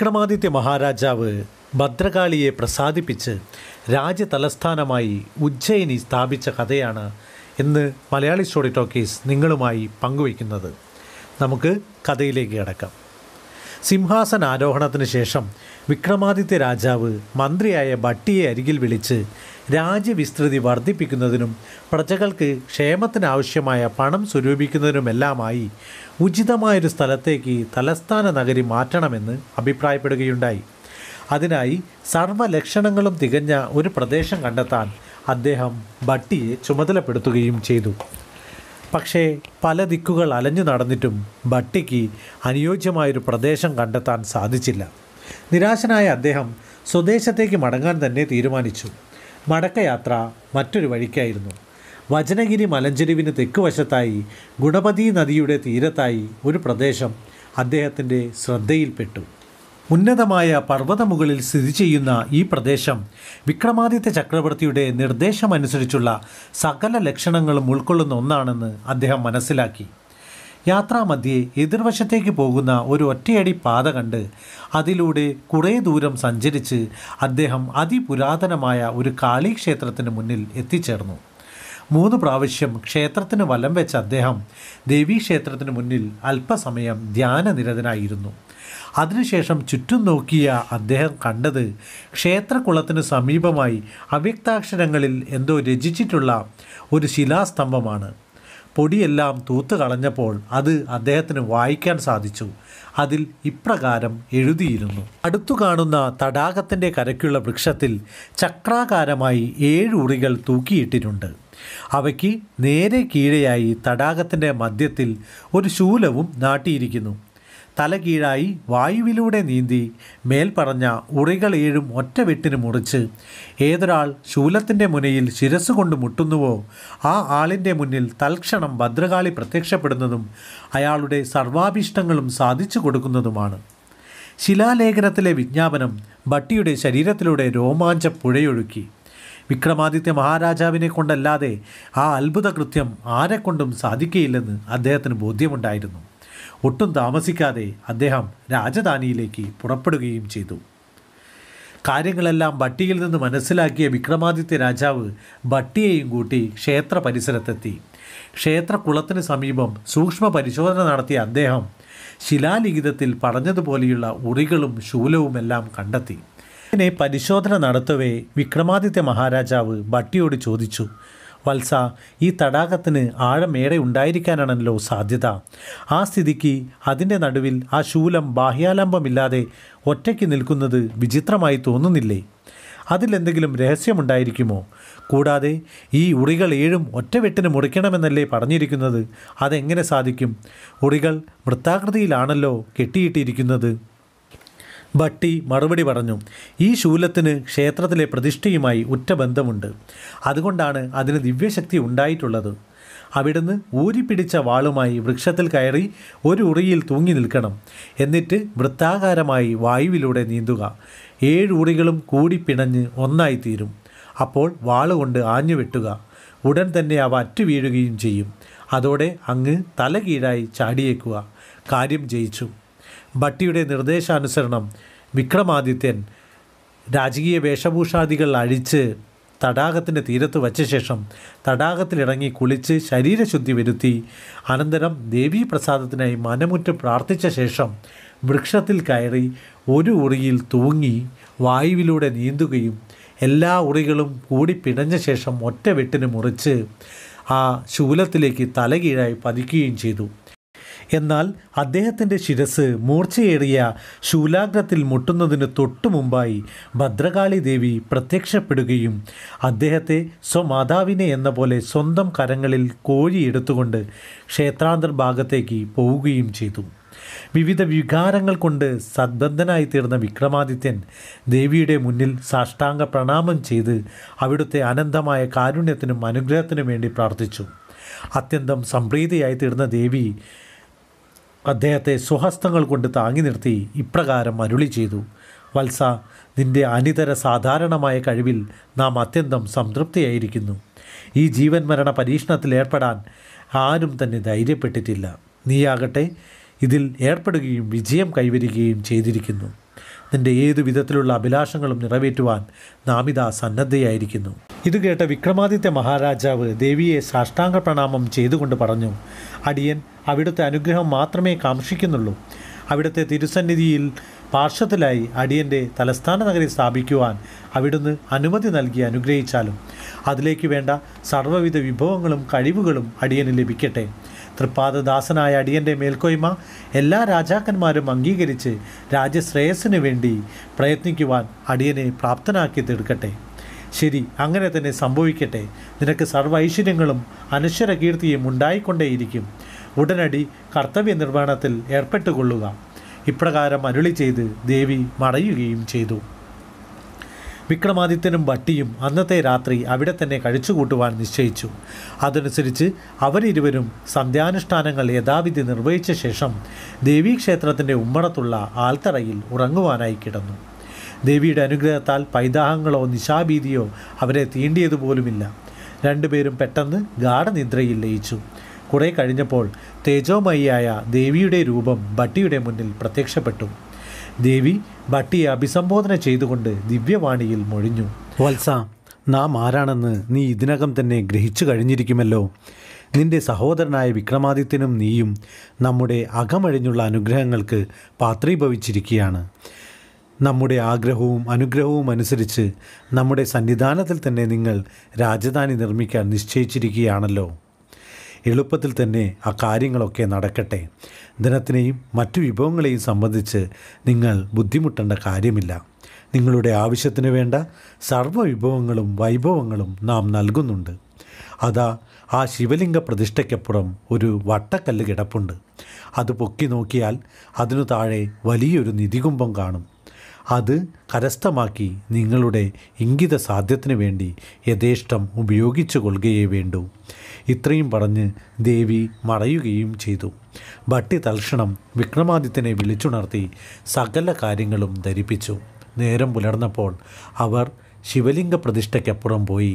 വിക്രമാദിത്യ മഹാരാജാവ് ഭദ്രകാളിയെ പ്രസാദിപ്പിച്ച് രാജ്യതലസ്ഥാനമായി ഉജ്ജയിനി സ്ഥാപിച്ച കഥയാണ് ഇന്ന് മലയാളി സ്റ്റോറി ടോക്കീസ് നിങ്ങളുമായി പങ്കുവയ്ക്കുന്നത് നമുക്ക് കഥയിലേക്ക് കിടക്കാം സിംഹാസനാരോഹണത്തിന് ശേഷം വിക്രമാദിത്യ രാജാവ് മന്ത്രിയായ ഭട്ടിയെ അരികിൽ വിളിച്ച് രാജ്യവിസ്തൃതി വർദ്ധിപ്പിക്കുന്നതിനും പ്രജകൾക്ക് ക്ഷേമത്തിനാവശ്യമായ പണം സ്വരൂപിക്കുന്നതിനുമെല്ലാമായി ഉചിതമായൊരു സ്ഥലത്തേക്ക് തലസ്ഥാന നഗരി മാറ്റണമെന്ന് അഭിപ്രായപ്പെടുകയുണ്ടായി അതിനായി സർവ്വലക്ഷണങ്ങളും തികഞ്ഞ ഒരു പ്രദേശം കണ്ടെത്താൻ അദ്ദേഹം ഭട്ടിയെ ചുമതലപ്പെടുത്തുകയും ചെയ്തു പക്ഷേ പല ദിക്കുകൾ അലഞ്ഞു നടന്നിട്ടും ഭട്ടിക്ക് അനുയോജ്യമായൊരു പ്രദേശം കണ്ടെത്താൻ സാധിച്ചില്ല നിരാശനായ അദ്ദേഹം സ്വദേശത്തേക്ക് മടങ്ങാൻ തന്നെ തീരുമാനിച്ചു മടക്കയാത്ര മറ്റൊരു വഴിക്കായിരുന്നു വചനഗിരി മലഞ്ചെരുവിന് തെക്കുവശത്തായി ഗുണപതി നദിയുടെ തീരത്തായി ഒരു പ്രദേശം അദ്ദേഹത്തിൻ്റെ ശ്രദ്ധയിൽപ്പെട്ടു ഉന്നതമായ പർവ്വതമുകളിൽ സ്ഥിതി ചെയ്യുന്ന ഈ പ്രദേശം വിക്രമാദിത്യ ചക്രവർത്തിയുടെ നിർദ്ദേശമനുസരിച്ചുള്ള സകല ലക്ഷണങ്ങളും ഉൾക്കൊള്ളുന്ന ഒന്നാണെന്ന് അദ്ദേഹം മനസ്സിലാക്കി യാത്രാമധ്യേ എതിർവശത്തേക്ക് പോകുന്ന ഒരു ഒറ്റയടി പാത കണ്ട് അതിലൂടെ കുറേ ദൂരം സഞ്ചരിച്ച് അദ്ദേഹം അതിപുരാതനമായ ഒരു കാളീക്ഷേത്രത്തിന് മുന്നിൽ എത്തിച്ചേർന്നു മൂന്ന് പ്രാവശ്യം ക്ഷേത്രത്തിന് വലം വെച്ച അദ്ദേഹം ദേവീക്ഷേത്രത്തിന് മുന്നിൽ അല്പസമയം ധ്യാനനിരതനായിരുന്നു അതിനുശേഷം ചുറ്റും നോക്കിയ അദ്ദേഹം കണ്ടത് ക്ഷേത്രകുളത്തിന് സമീപമായി അവ്യക്താക്ഷരങ്ങളിൽ എന്തോ രചിച്ചിട്ടുള്ള ഒരു ശിലാസ്തംഭമാണ് പൊടിയെല്ലാം തൂത്തു കളഞ്ഞപ്പോൾ അത് അദ്ദേഹത്തിന് വായിക്കാൻ സാധിച്ചു അതിൽ ഇപ്രകാരം എഴുതിയിരുന്നു അടുത്തു കാണുന്ന തടാകത്തിൻ്റെ കരയ്ക്കുള്ള വൃക്ഷത്തിൽ ചക്രാകാരമായി ഏഴ് ഉറികൾ തൂക്കിയിട്ടിട്ടുണ്ട് അവയ്ക്ക് നേരെ കീഴെയായി തടാകത്തിൻ്റെ മധ്യത്തിൽ ഒരു ശൂലവും നാട്ടിയിരിക്കുന്നു തലകീഴായി വായുവിലൂടെ നീന്തി മേൽപ്പറഞ്ഞ ഉറികൾ ഏഴും ഒറ്റ വെട്ടിന് മുറിച്ച് ഏതൊരാൾ ശൂലത്തിൻ്റെ മുനയിൽ ശിരസ് കൊണ്ട് മുട്ടുന്നുവോ ആ ആളിൻ്റെ മുന്നിൽ തൽക്ഷണം ഭദ്രകാളി പ്രത്യക്ഷപ്പെടുന്നതും അയാളുടെ സർവാഭിഷ്ടങ്ങളും സാധിച്ചു കൊടുക്കുന്നതുമാണ് ശിലാലേഖനത്തിലെ വിജ്ഞാപനം ഭട്ടിയുടെ ശരീരത്തിലൂടെ രോമാഞ്ച പുഴയൊഴുക്കി വിക്രമാദിത്യ മഹാരാജാവിനെ കൊണ്ടല്ലാതെ ആ അത്ഭുത കൃത്യം ആരെക്കൊണ്ടും സാധിക്കയില്ലെന്ന് അദ്ദേഹത്തിന് ബോധ്യമുണ്ടായിരുന്നു ഒട്ടും താമസിക്കാതെ അദ്ദേഹം രാജധാനിയിലേക്ക് പുറപ്പെടുകയും ചെയ്തു കാര്യങ്ങളെല്ലാം ഭട്ടിയിൽ നിന്ന് മനസ്സിലാക്കിയ വിക്രമാദിത്യ രാജാവ് ഭട്ടിയെയും കൂട്ടി ക്ഷേത്ര പരിസരത്തെത്തി ക്ഷേത്രക്കുളത്തിന് സമീപം സൂക്ഷ്മ പരിശോധന നടത്തിയ അദ്ദേഹം ശിലാലിഖിതത്തിൽ പറഞ്ഞതുപോലെയുള്ള ഉറികളും ശൂലവുമെല്ലാം കണ്ടെത്തി ഇതിനെ പരിശോധന നടത്തവേ വിക്രമാദിത്യ മഹാരാജാവ് ഭട്ടിയോട് ചോദിച്ചു വത്സ ഈ തടാകത്തിന് ആഴമേറെ ഉണ്ടായിരിക്കാനാണല്ലോ സാധ്യത ആ സ്ഥിതിക്ക് അതിൻ്റെ നടുവിൽ ആ ശൂലം ബാഹ്യാലംബമില്ലാതെ ഒറ്റയ്ക്ക് നിൽക്കുന്നത് വിചിത്രമായി തോന്നുന്നില്ലേ അതിലെന്തെങ്കിലും രഹസ്യമുണ്ടായിരിക്കുമോ കൂടാതെ ഈ ഉറികൾ ഏഴും ഒറ്റവെട്ടിന് മുറിക്കണമെന്നല്ലേ പറഞ്ഞിരിക്കുന്നത് അതെങ്ങനെ സാധിക്കും ഉറികൾ വൃത്താകൃതിയിലാണല്ലോ കെട്ടിയിട്ടിരിക്കുന്നത് ഭട്ടി മറുപടി പറഞ്ഞു ഈ ശൂലത്തിന് ക്ഷേത്രത്തിലെ പ്രതിഷ്ഠയുമായി ഉറ്റ ബന്ധമുണ്ട് അതുകൊണ്ടാണ് അതിന് ദിവ്യശക്തി ഉണ്ടായിട്ടുള്ളത് അവിടുന്ന് ഊരിപ്പിടിച്ച വാളുമായി വൃക്ഷത്തിൽ കയറി ഒരു ഉറിയിൽ തൂങ്ങി നിൽക്കണം എന്നിട്ട് വൃത്താകാരമായി വായുവിലൂടെ നീന്തുക ഏഴ് ഉറികളും കൂടി പിണഞ്ഞ് ഒന്നായിത്തീരും അപ്പോൾ വാളുകൊണ്ട് ആഞ്ഞു വെട്ടുക ഉടൻ തന്നെ അവ അറ്റു വീഴുകയും ചെയ്യും അതോടെ അങ്ങ് തല കീഴായി ചാടിയേക്കുക കാര്യം ജയിച്ചു ഭട്ടിയുടെ നിർദ്ദേശാനുസരണം വിക്രമാദിത്യൻ രാജകീയ വേഷഭൂഷാദികൾ അഴിച്ച് തടാകത്തിൻ്റെ തീരത്ത് വച്ച ശേഷം തടാകത്തിലിറങ്ങി കുളിച്ച് ശരീരശുദ്ധി വരുത്തി അനന്തരം ദേവീപ്രസാദത്തിനായി മനമുറ്റ് പ്രാർത്ഥിച്ച ശേഷം വൃക്ഷത്തിൽ കയറി ഒരു ഉറിയിൽ തൂങ്ങി വായുവിലൂടെ നീന്തുകയും എല്ലാ ഉറികളും കൂടി പിടഞ്ഞ ശേഷം ഒറ്റ വെട്ടിന് മുറിച്ച് ആ ശൂലത്തിലേക്ക് തലകീഴായി പതിക്കുകയും ചെയ്തു എന്നാൽ അദ്ദേഹത്തിൻ്റെ ശിരസ് മൂർച്ചയേറിയ ശൂലാഗ്രത്തിൽ മുട്ടുന്നതിന് തൊട്ടു മുമ്പായി ഭദ്രകാളി ദേവി പ്രത്യക്ഷപ്പെടുകയും അദ്ദേഹത്തെ സ്വമാതാവിനെ എന്ന പോലെ സ്വന്തം കരങ്ങളിൽ എടുത്തുകൊണ്ട് ക്ഷേത്രാന്തർ ഭാഗത്തേക്ക് പോവുകയും ചെയ്തു വിവിധ വികാരങ്ങൾ കൊണ്ട് സദ്ബന്ധനായി തീർന്ന വിക്രമാദിത്യൻ ദേവിയുടെ മുന്നിൽ സാഷ്ടാംഗ പ്രണാമം ചെയ്ത് അവിടുത്തെ അനന്തമായ കാരുണ്യത്തിനും അനുഗ്രഹത്തിനും വേണ്ടി പ്രാർത്ഥിച്ചു അത്യന്തം സംപ്രീതിയായി തീർന്ന ദേവി അദ്ദേഹത്തെ സ്വഹസ്തങ്ങൾ കൊണ്ട് താങ്ങി നിർത്തി ഇപ്രകാരം അരുളി ചെയ്തു വത്സ നിന്റെ അനിതര സാധാരണമായ കഴിവിൽ നാം അത്യന്തം സംതൃപ്തിയായിരിക്കുന്നു ഈ ജീവൻ മരണ പരീക്ഷണത്തിൽ ഏർപ്പെടാൻ ആരും തന്നെ ധൈര്യപ്പെട്ടിട്ടില്ല നീയാകട്ടെ ഇതിൽ ഏർപ്പെടുകയും വിജയം കൈവരികയും ചെയ്തിരിക്കുന്നു നിന്റെ ഏതു വിധത്തിലുള്ള അഭിലാഷങ്ങളും നിറവേറ്റുവാൻ നാമിത സന്നദ്ധയായിരിക്കുന്നു ഇത് കേട്ട വിക്രമാദിത്യ മഹാരാജാവ് ദേവിയെ സാഷ്ടാംഗ പ്രണാമം ചെയ്തുകൊണ്ട് പറഞ്ഞു അടിയൻ അവിടുത്തെ അനുഗ്രഹം മാത്രമേ കാംക്ഷിക്കുന്നുള്ളൂ അവിടുത്തെ തിരുസന്നിധിയിൽ പാർശ്വത്തിലായി അടിയൻ്റെ തലസ്ഥാന നഗരി സ്ഥാപിക്കുവാൻ അവിടുന്ന് അനുമതി നൽകി അനുഗ്രഹിച്ചാലും അതിലേക്ക് വേണ്ട സർവ്വവിധ വിഭവങ്ങളും കഴിവുകളും അടിയന് ലഭിക്കട്ടെ തൃപ്പാദദാസനായ അടിയൻ്റെ മേൽക്കോയ്മ എല്ലാ രാജാക്കന്മാരും അംഗീകരിച്ച് രാജ്യശ്രേയസ്സിനു വേണ്ടി പ്രയത്നിക്കുവാൻ അടിയനെ പ്രാപ്തനാക്കി തീർക്കട്ടെ ശരി അങ്ങനെ തന്നെ സംഭവിക്കട്ടെ നിനക്ക് സർവ്വ ഐശ്വര്യങ്ങളും അനശ്വര കീർത്തിയും ഉണ്ടായിക്കൊണ്ടേയിരിക്കും ഉടനടി കർത്തവ്യ നിർവഹണത്തിൽ ഏർപ്പെട്ടുകൊള്ളുക ഇപ്രകാരം അരുളി ചെയ്ത് ദേവി മടയുകയും ചെയ്തു വിക്രമാദിത്യനും ഭട്ടിയും അന്നത്തെ രാത്രി അവിടെ തന്നെ കഴിച്ചുകൂട്ടുവാൻ നിശ്ചയിച്ചു അതനുസരിച്ച് അവരിരുവരും സന്ധ്യാനുഷ്ഠാനങ്ങൾ യഥാവിധി നിർവഹിച്ച ശേഷം ദേവീക്ഷേത്രത്തിൻ്റെ ഉമ്മറത്തുള്ള ആൽത്തറയിൽ ഉറങ്ങുവാനായി കിടന്നു ദേവിയുടെ അനുഗ്രഹത്താൽ പൈതാഹങ്ങളോ നിശാഭീതിയോ അവരെ തീണ്ടിയതുപോലുമില്ല രണ്ടുപേരും പെട്ടെന്ന് ഗാഠനിദ്രയിൽ ലയിച്ചു കുറേ കഴിഞ്ഞപ്പോൾ തേജോമയിയായ ദേവിയുടെ രൂപം ഭട്ടിയുടെ മുന്നിൽ പ്രത്യക്ഷപ്പെട്ടു ദേവി ഭട്ടിയെ അഭിസംബോധന ചെയ്തുകൊണ്ട് ദിവ്യവാണിയിൽ മൊഴിഞ്ഞു വത്സ നാം ആരാണെന്ന് നീ ഇതിനകം തന്നെ ഗ്രഹിച്ചു കഴിഞ്ഞിരിക്കുമല്ലോ നിന്റെ സഹോദരനായ വിക്രമാദിത്യനും നീയും നമ്മുടെ അകമഴിഞ്ഞുള്ള അനുഗ്രഹങ്ങൾക്ക് പാത്രീഭവിച്ചിരിക്കുകയാണ് നമ്മുടെ ആഗ്രഹവും അനുഗ്രഹവും അനുസരിച്ച് നമ്മുടെ സന്നിധാനത്തിൽ തന്നെ നിങ്ങൾ രാജധാനി നിർമ്മിക്കാൻ നിശ്ചയിച്ചിരിക്കുകയാണല്ലോ എളുപ്പത്തിൽ തന്നെ ആ കാര്യങ്ങളൊക്കെ നടക്കട്ടെ ധനത്തിനെയും മറ്റു വിഭവങ്ങളെയും സംബന്ധിച്ച് നിങ്ങൾ ബുദ്ധിമുട്ടേണ്ട കാര്യമില്ല നിങ്ങളുടെ ആവശ്യത്തിന് വേണ്ട സർവ്വ വിഭവങ്ങളും വൈഭവങ്ങളും നാം നൽകുന്നുണ്ട് അതാ ആ ശിവലിംഗ പ്രതിഷ്ഠയ്ക്കപ്പുറം ഒരു വട്ടക്കല്ല് കിടപ്പുണ്ട് അത് പൊക്കി നോക്കിയാൽ അതിനു താഴെ വലിയൊരു നിധികുംഭം കാണും അത് കരസ്ഥമാക്കി നിങ്ങളുടെ ഇംഗിത സാധ്യത്തിന് വേണ്ടി യഥേഷ്ടം ഉപയോഗിച്ചു കൊള്ളുകയേ വേണ്ടു ഇത്രയും പറഞ്ഞ് ദേവി മറയുകയും ചെയ്തു ഭട്ടി തൽക്ഷണം വിക്രമാദിത്യനെ വിളിച്ചുണർത്തി സകല കാര്യങ്ങളും ധരിപ്പിച്ചു നേരം പുലർന്നപ്പോൾ അവർ ശിവലിംഗ പ്രതിഷ്ഠയ്ക്കപ്പുറം പോയി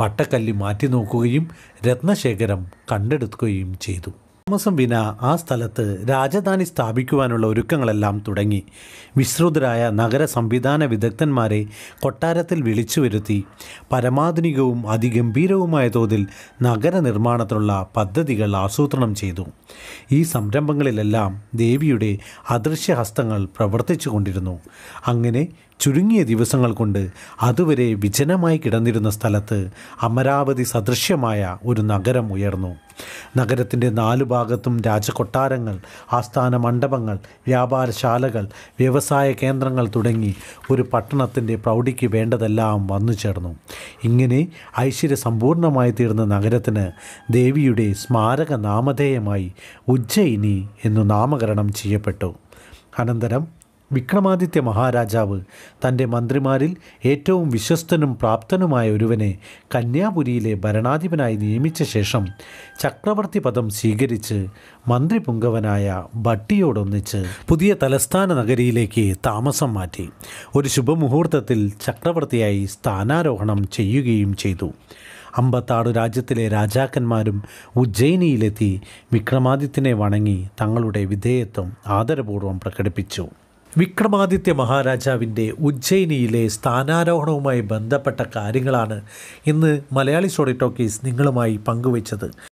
വട്ടക്കല്ലി മാറ്റി നോക്കുകയും രത്നശേഖരം കണ്ടെടുക്കുകയും ചെയ്തു താമസം വിന ആ സ്ഥലത്ത് രാജധാനി സ്ഥാപിക്കുവാനുള്ള ഒരുക്കങ്ങളെല്ലാം തുടങ്ങി വിശ്രുതരായ നഗര സംവിധാന വിദഗ്ധന്മാരെ കൊട്ടാരത്തിൽ വിളിച്ചു വരുത്തി പരമാധുനികവും അതിഗംഭീരവുമായ തോതിൽ നഗര നിർമ്മാണത്തിനുള്ള പദ്ധതികൾ ആസൂത്രണം ചെയ്തു ഈ സംരംഭങ്ങളിലെല്ലാം ദേവിയുടെ അദൃശ്യഹസ്തങ്ങൾ പ്രവർത്തിച്ചു കൊണ്ടിരുന്നു അങ്ങനെ ചുരുങ്ങിയ ദിവസങ്ങൾ കൊണ്ട് അതുവരെ വിജനമായി കിടന്നിരുന്ന സ്ഥലത്ത് അമരാവതി സദൃശ്യമായ ഒരു നഗരം ഉയർന്നു നഗരത്തിൻ്റെ നാലു ഭാഗത്തും രാജകൊട്ടാരങ്ങൾ ആസ്ഥാന മണ്ഡപങ്ങൾ വ്യാപാരശാലകൾ വ്യവസായ കേന്ദ്രങ്ങൾ തുടങ്ങി ഒരു പട്ടണത്തിൻ്റെ പ്രൗഢിക്ക് വേണ്ടതെല്ലാം വന്നു ചേർന്നു ഇങ്ങനെ സമ്പൂർണമായി തീർന്ന നഗരത്തിന് ദേവിയുടെ സ്മാരക നാമധേയമായി ഉജ്ജയിനി എന്നു നാമകരണം ചെയ്യപ്പെട്ടു അനന്തരം വിക്രമാദിത്യ മഹാരാജാവ് തൻ്റെ മന്ത്രിമാരിൽ ഏറ്റവും വിശ്വസ്തനും പ്രാപ്തനുമായ ഒരുവനെ കന്യാപുരിയിലെ ഭരണാധിപനായി നിയമിച്ച ശേഷം ചക്രവർത്തി പദം സ്വീകരിച്ച് മന്ത്രി പുങ്കവനായ ഭട്ടിയോടൊന്നിച്ച് പുതിയ തലസ്ഥാന നഗരിയിലേക്ക് താമസം മാറ്റി ഒരു ശുഭമുഹൂർത്തത്തിൽ ചക്രവർത്തിയായി സ്ഥാനാരോഹണം ചെയ്യുകയും ചെയ്തു അമ്പത്താറ് രാജ്യത്തിലെ രാജാക്കന്മാരും ഉജ്ജയിനിയിലെത്തി വിക്രമാദിത്യനെ വണങ്ങി തങ്ങളുടെ വിധേയത്വം ആദരപൂർവ്വം പ്രകടിപ്പിച്ചു വിക്രമാദിത്യ മഹാരാജാവിൻ്റെ ഉജ്ജയിനിയിലെ സ്ഥാനാരോഹണവുമായി ബന്ധപ്പെട്ട കാര്യങ്ങളാണ് ഇന്ന് മലയാളി സ്റ്റോറി ടോക്കീസ് നിങ്ങളുമായി പങ്കുവച്ചത്